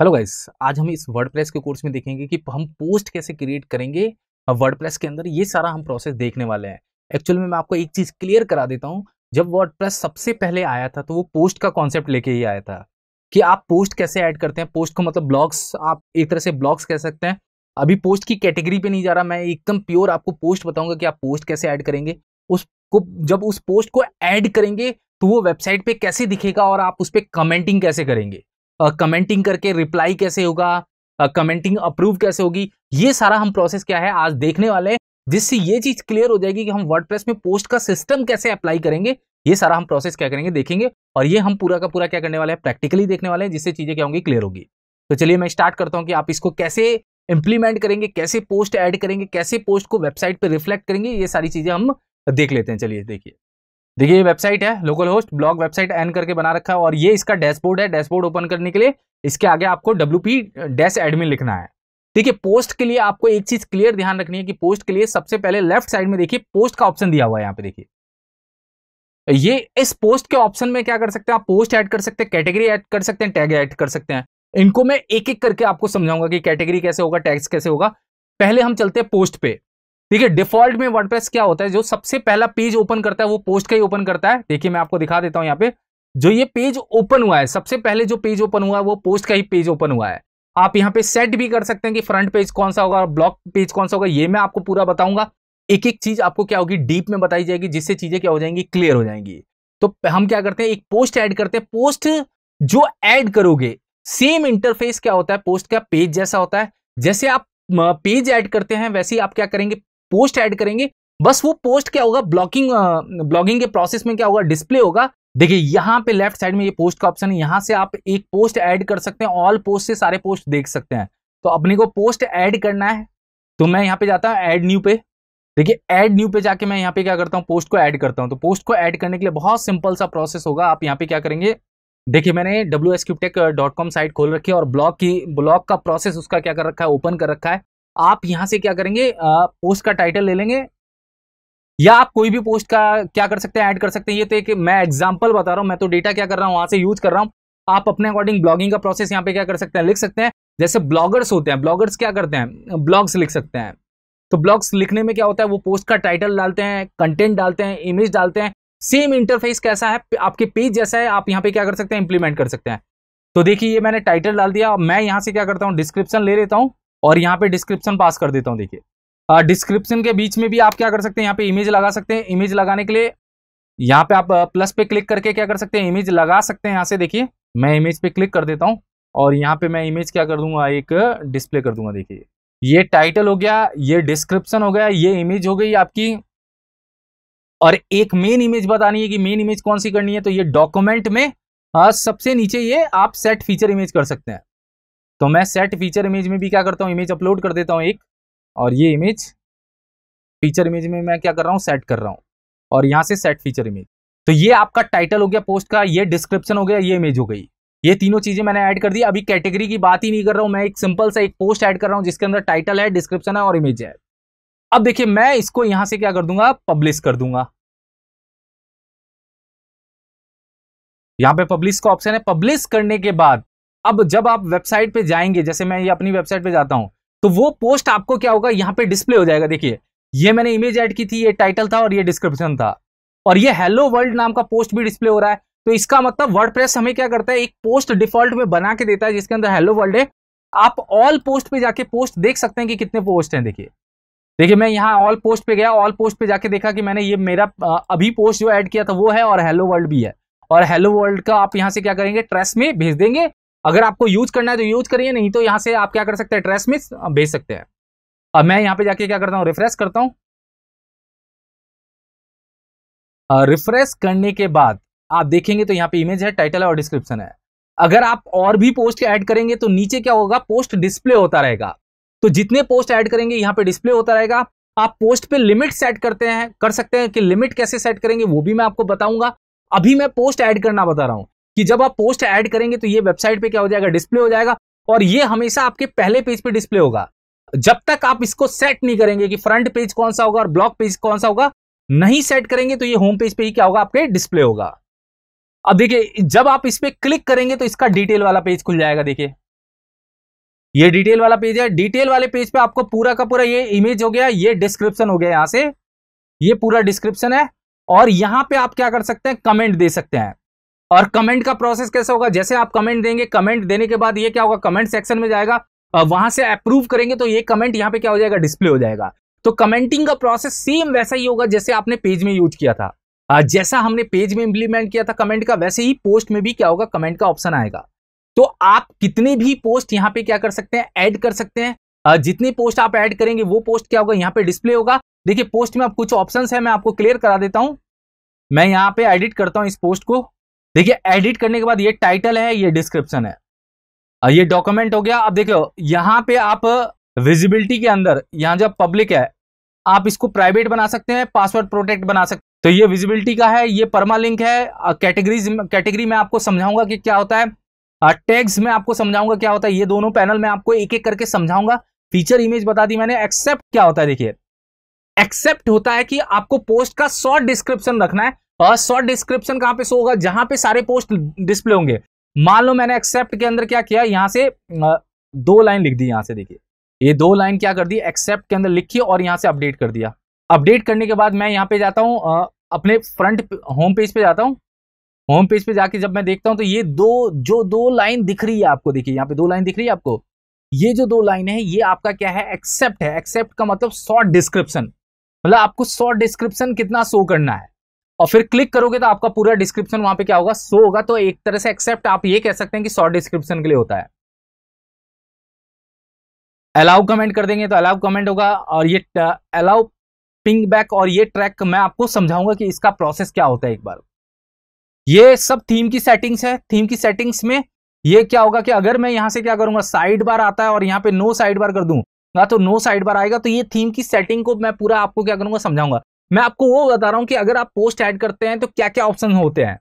hello guys आज हम इस वर्डप्रेस के कोर्स में देखेंगे कि हम पोस्ट कैसे क्रिएट करेंगे वर्डप्रेस के अंदर ये सारा हम प्रोसेस देखने वाले हैं एक्चुअल में मैं आपको एक चीज़ क्लियर करा देता हूँ जब वर्डप्रेस सबसे पहले आया था तो वो पोस्ट का कॉन्सेप्ट लेके ही आया था कि आप पोस्ट कैसे ऐड करते हैं पोस्ट को मतलब ब्लॉग्स आप एक तरह से ब्लॉग्स कह सकते हैं अभी पोस्ट की कैटेगरी पे नहीं जा रहा मैं एकदम प्योर आपको पोस्ट बताऊंगा कि आप पोस्ट कैसे ऐड करेंगे उसको जब उस पोस्ट को ऐड करेंगे तो वो वेबसाइट पे कैसे दिखेगा और आप उस पर कमेंटिंग कैसे करेंगे कमेंटिंग करके रिप्लाई कैसे होगा कमेंटिंग अप्रूव कैसे होगी ये सारा हम प्रोसेस क्या है आज देखने वाले हैं जिससे ये चीज क्लियर हो जाएगी कि हम वर्डप्रेस में पोस्ट का सिस्टम कैसे अप्लाई करेंगे ये सारा हम प्रोसेस क्या करेंगे देखेंगे और ये हम पूरा का पूरा क्या करने वाले हैं प्रैक्टिकली देखने वाले हैं जिससे चीजें क्या होंगी क्लियर होगी तो चलिए मैं स्टार्ट करता हूँ कि आप इसको कैसे इंप्लीमेंट करेंगे कैसे पोस्ट ऐड करेंगे कैसे पोस्ट को वेबसाइट पर रिफ्लेक्ट करेंगे ये सारी चीजें हम देख लेते हैं चलिए देखिए देखिए ये वेबसाइट है लोकल होस्ट ब्लॉग वेबसाइट एन करके बना रखा है और ये इसका डैशबोर्ड है डैशबोर्ड ओपन करने के लिए इसके आगे आपको डब्ल्यू पी डैश एडमिन लिखना है ठीक है पोस्ट के लिए आपको एक चीज क्लियर ध्यान रखनी है कि पोस्ट के लिए सबसे पहले लेफ्ट साइड में देखिए पोस्ट का ऑप्शन दिया हुआ है यहाँ पे देखिए ये इस पोस्ट के ऑप्शन में क्या कर सकते हैं आप पोस्ट ऐड कर सकते हैं कैटेगरी ऐड कर सकते हैं टैग ऐड कर सकते हैं इनको मैं एक एक करके आपको समझाऊंगा कि कैटेगरी कैसे होगा टैग्स कैसे होगा पहले हम चलते हैं पोस्ट पे ठीक है डिफॉल्ट में वर्डप्रेस क्या होता है जो सबसे पहला पेज ओपन करता है वो पोस्ट का ही ओपन करता है देखिए मैं आपको दिखा देता हूं यहाँ पे जो ये पेज ओपन हुआ है सबसे पहले जो पेज ओपन हुआ है वो पोस्ट का ही पेज ओपन हुआ है आप यहाँ पे सेट भी कर सकते हैं कि फ्रंट पेज कौन सा होगा ब्लॉक पेज कौन सा होगा ये मैं आपको पूरा बताऊंगा एक एक चीज आपको क्या होगी डीप में बताई जाएगी जिससे चीजें क्या हो जाएंगी क्लियर हो जाएंगी तो हम क्या करते हैं एक पोस्ट ऐड करते हैं पोस्ट जो ऐड करोगे सेम इंटरफेस क्या होता है पोस्ट का पेज जैसा होता है जैसे आप पेज ऐड करते हैं वैसे ही आप क्या करेंगे पोस्ट ऐड करेंगे बस वो पोस्ट क्या होगा ब्लॉकिंग ब्लॉगिंग के प्रोसेस में क्या होगा डिस्प्ले होगा देखिए यहाँ पे लेफ्ट साइड में ये पोस्ट का ऑप्शन है यहाँ से आप एक पोस्ट ऐड कर सकते हैं ऑल पोस्ट से सारे पोस्ट देख सकते हैं तो अपने को पोस्ट ऐड करना है तो मैं यहाँ पे जाता हूँ ऐड न्यू पे देखिए ऐड न्यू पे जाके मैं यहाँ पे क्या करता हूँ पोस्ट को ऐड करता हूँ तो पोस्ट को ऐड करने के लिए बहुत सिंपल सा प्रोसेस होगा आप यहाँ पे क्या करेंगे देखिए मैंने डब्ल्यू साइट खोल रखी है और ब्लॉग की ब्लॉग का प्रोसेस उसका क्या कर रखा है ओपन कर रखा है आप यहां से क्या करेंगे पोस्ट का टाइटल ले लेंगे या आप कोई भी पोस्ट का क्या कर सकते हैं ऐड कर सकते हैं ये तो एक मैं एग्जांपल बता रहा हूं मैं तो डेटा क्या कर रहा हूं वहां से यूज कर रहा हूं आप अपने अकॉर्डिंग ब्लॉगिंग का प्रोसेस यहाँ पे क्या कर सकते हैं लिख सकते हैं जैसे ब्लॉगर्स होते हैं ब्लॉगर्स क्या करते हैं ब्लॉग्स लिख सकते हैं तो ब्लॉग्स लिखने में क्या होता है वो पोस्ट का टाइटल डालते हैं कंटेंट डालते हैं इमेज डालते हैं सेम इंटरफेस कैसा है आपके पेज जैसा है आप यहाँ पे क्या कर सकते हैं इंप्लीमेंट कर सकते हैं तो देखिए ये मैंने टाइटल डाल दिया मैं यहाँ से क्या करता हूँ डिस्क्रिप्शन ले लेता हूँ और यहाँ पे डिस्क्रिप्शन पास कर देता हूँ देखिए डिस्क्रिप्शन के बीच में भी आप क्या कर सकते हैं यहाँ पे इमेज लगा सकते हैं इमेज लगाने के लिए यहाँ पे आप प्लस पे क्लिक करके क्या कर सकते हैं इमेज लगा सकते हैं यहाँ से देखिए मैं इमेज पे क्लिक कर देता हूँ और यहाँ पे मैं इमेज क्या कर दूंगा एक डिस्प्ले कर दूंगा देखिए ये टाइटल हो गया ये डिस्क्रिप्शन हो गया ये इमेज हो गई आपकी और एक मेन इमेज बतानी है कि मेन इमेज कौन सी करनी है तो ये डॉक्यूमेंट में सबसे नीचे ये आप सेट फीचर इमेज कर सकते हैं तो मैं सेट फीचर इमेज में भी क्या करता हूँ इमेज अपलोड कर देता हूँ एक और ये इमेज फीचर इमेज में मैं क्या कर रहा हूँ सेट कर रहा हूँ और यहाँ से सेट फीचर इमेज तो ये आपका टाइटल हो गया पोस्ट का ये डिस्क्रिप्शन हो गया ये इमेज हो गई ये तीनों चीज़ें मैंने ऐड कर दी अभी कैटेगरी की बात ही नहीं कर रहा हूँ मैं एक सिंपल सा एक पोस्ट ऐड कर रहा हूँ जिसके अंदर टाइटल है डिस्क्रिप्शन है और इमेज है अब देखिए मैं इसको यहां से क्या कर दूंगा पब्लिश कर दूंगा यहां पे पब्लिश का ऑप्शन है पब्लिश करने के बाद अब जब आप वेबसाइट पे जाएंगे जैसे मैं ये अपनी वेबसाइट पे जाता हूँ तो वो पोस्ट आपको क्या होगा यहाँ पे डिस्प्ले हो जाएगा देखिए ये मैंने इमेज ऐड की थी ये टाइटल था और ये डिस्क्रिप्शन था और ये हेलो वर्ल्ड नाम का पोस्ट भी डिस्प्ले हो रहा है तो इसका मतलब वर्ड हमें क्या करता है एक पोस्ट डिफॉल्ट में बना के देता है जिसके अंदर हेलो वर्ल्ड है आप ऑल पोस्ट पे जाके पोस्ट देख सकते हैं कि कितने पोस्ट हैं देखिए देखिए मैं यहाँ ऑल पोस्ट पे गया ऑल पोस्ट पे जाके देखा कि मैंने ये मेरा अभी पोस्ट जो ऐड किया था वो है और हेलो वर्ल्ड भी है और हेलो वर्ल्ड का आप यहाँ से क्या करेंगे ट्रेस में भेज देंगे अगर आपको यूज करना है तो यूज करिए नहीं तो यहाँ से आप क्या कर सकते हैं ट्रेस मिस भेज सकते हैं अब मैं यहाँ पे जाके क्या करता हूँ रिफ्रेश करता हूँ रिफ्रेश करने के बाद आप देखेंगे तो यहाँ पे इमेज है टाइटल है और डिस्क्रिप्शन है अगर आप और भी पोस्ट ऐड करेंगे तो नीचे क्या होगा पोस्ट डिस्प्ले होता रहेगा तो जितने पोस्ट ऐड करेंगे यहाँ पे डिस्प्ले होता रहेगा आप पोस्ट पे लिमिट सेट करते हैं कर सकते हैं कि लिमिट कैसे सेट करेंगे वो भी मैं आपको बताऊंगा अभी मैं पोस्ट ऐड करना बता रहा हूं कि जब आप पोस्ट ऐड करेंगे तो ये वेबसाइट पे क्या हो जाएगा डिस्प्ले हो जाएगा और ये हमेशा आपके पहले पेज पे डिस्प्ले होगा जब तक आप इसको सेट नहीं करेंगे कि फ्रंट पेज कौन सा होगा और ब्लॉक पेज कौन सा होगा नहीं सेट करेंगे तो ये होम पेज पे ही क्या होगा आपके डिस्प्ले होगा अब देखिए जब आप इस पर क्लिक करेंगे तो इसका डिटेल वाला पेज खुल जाएगा देखिए ये डिटेल वाला पेज है डिटेल वाले पेज पे आपको पूरा का पूरा ये इमेज हो गया ये डिस्क्रिप्शन हो गया यहां से ये पूरा डिस्क्रिप्शन है और यहां पे आप क्या कर सकते हैं कमेंट दे सकते हैं और कमेंट का प्रोसेस कैसे होगा जैसे आप कमेंट देंगे कमेंट देने के बाद ये क्या होगा कमेंट सेक्शन में जाएगा वहां से अप्रूव करेंगे तो ये कमेंट यहाँ पे क्या हो जाएगा डिस्प्ले हो जाएगा तो कमेंटिंग का प्रोसेस सेम वैसा ही होगा जैसे आपने पेज में यूज किया था जैसा हमने पेज में इंप्लीमेंट किया था कमेंट का वैसे ही पोस्ट में भी क्या होगा कमेंट का ऑप्शन आएगा तो आप कितने भी पोस्ट यहाँ पे क्या कर सकते हैं ऐड कर सकते हैं जितने पोस्ट आप ऐड करेंगे वो पोस्ट क्या होगा यहाँ पे डिस्प्ले होगा देखिए पोस्ट में आप कुछ ऑप्शन है मैं आपको क्लियर करा देता हूं मैं यहाँ पे एडिट करता हूं इस पोस्ट को देखिए एडिट करने के बाद ये टाइटल है ये डिस्क्रिप्शन है ये डॉक्यूमेंट हो गया अब देखो यहाँ पे आप विजिबिलिटी के अंदर यहाँ जब पब्लिक है आप इसको प्राइवेट बना सकते हैं पासवर्ड प्रोटेक्ट बना सकते हैं तो ये विजिबिलिटी का है ये परमा लिंक है कैटेगरीज कैटेगरी में आपको समझाऊंगा कि क्या होता है टैग्स में आपको समझाऊंगा क्या होता है ये दोनों पैनल में आपको एक एक करके समझाऊंगा फीचर इमेज बता दी मैंने एक्सेप्ट क्या होता है देखिए एक्सेप्ट होता है कि आपको पोस्ट का शॉर्ट डिस्क्रिप्शन रखना है शॉर्ट डिस्क्रिप्शन कहां पे शो होगा जहां पे सारे पोस्ट डिस्प्ले होंगे मान लो मैंने एक्सेप्ट के अंदर क्या किया यहां से दो लाइन लिख दी यहां से देखिए ये दो लाइन क्या कर दी एक्सेप्ट के अंदर लिखी और यहां से अपडेट कर दिया अपडेट करने के बाद मैं यहाँ पे जाता हूँ अपने फ्रंट होम पेज पे जाता हूँ होम पेज पे जाके जब मैं देखता हूँ तो ये दो जो दो लाइन दिख रही है आपको देखिए यहाँ पे दो लाइन दिख रही है आपको ये जो दो लाइन है ये आपका क्या है एक्सेप्ट है एक्सेप्ट का मतलब शॉर्ट डिस्क्रिप्शन मतलब आपको शॉर्ट डिस्क्रिप्शन कितना शो करना है और फिर क्लिक करोगे तो आपका पूरा डिस्क्रिप्शन वहां पे क्या होगा सो होगा तो एक तरह से एक्सेप्ट आप ये कह सकते हैं कि शॉर्ट डिस्क्रिप्शन के लिए होता है अलाउ कमेंट कर देंगे तो अलाउ कमेंट होगा और ये अलाउ पिंग बैक और ये ट्रैक मैं आपको समझाऊंगा कि इसका प्रोसेस क्या होता है एक बार ये सब थीम की सेटिंग्स है थीम की सेटिंग्स में ये क्या होगा कि अगर मैं यहां से क्या करूंगा साइड बार आता है और यहाँ पे नो साइड बार कर दूंगा तो नो साइड बार आएगा तो ये थीम की सेटिंग को मैं पूरा आपको क्या करूंगा समझाऊंगा मैं आपको वो बता रहा हूं कि अगर आप पोस्ट ऐड करते हैं तो क्या क्या ऑप्शन होते हैं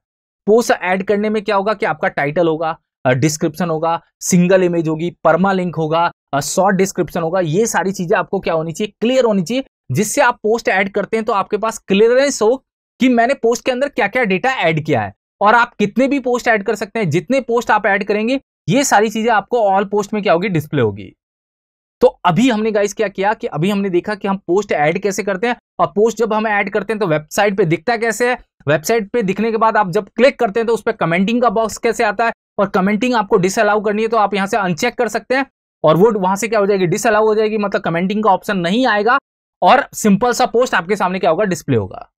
पोस्ट ऐड करने में क्या होगा कि आपका टाइटल होगा डिस्क्रिप्शन होगा सिंगल इमेज होगी परमा लिंक होगा शॉर्ट डिस्क्रिप्शन होगा ये सारी चीजें आपको क्या होनी चाहिए क्लियर होनी चाहिए जिससे आप पोस्ट ऐड करते हैं तो आपके पास क्लियरेंस हो कि मैंने पोस्ट के अंदर क्या क्या डेटा ऐड किया है और आप कितने भी पोस्ट ऐड कर सकते हैं जितने पोस्ट आप ऐड करेंगे ये सारी चीजें आपको ऑल पोस्ट में क्या होगी डिस्प्ले होगी तो अभी हमने गाइस क्या किया कि अभी हमने देखा कि हम पोस्ट ऐड कैसे करते हैं और पोस्ट जब हम ऐड करते हैं तो वेबसाइट पे दिखता कैसे है वेबसाइट पे दिखने के बाद आप जब क्लिक करते हैं तो उस पर कमेंटिंग का बॉक्स कैसे आता है और कमेंटिंग आपको डिसअलाउ करनी है तो आप यहाँ से अनचेक कर सकते हैं और वो वहां से क्या हो जाएगी डिसअलाउ हो जाएगी मतलब कमेंटिंग का ऑप्शन नहीं आएगा और सिंपल सा पोस्ट आपके सामने क्या होगा डिस्प्ले होगा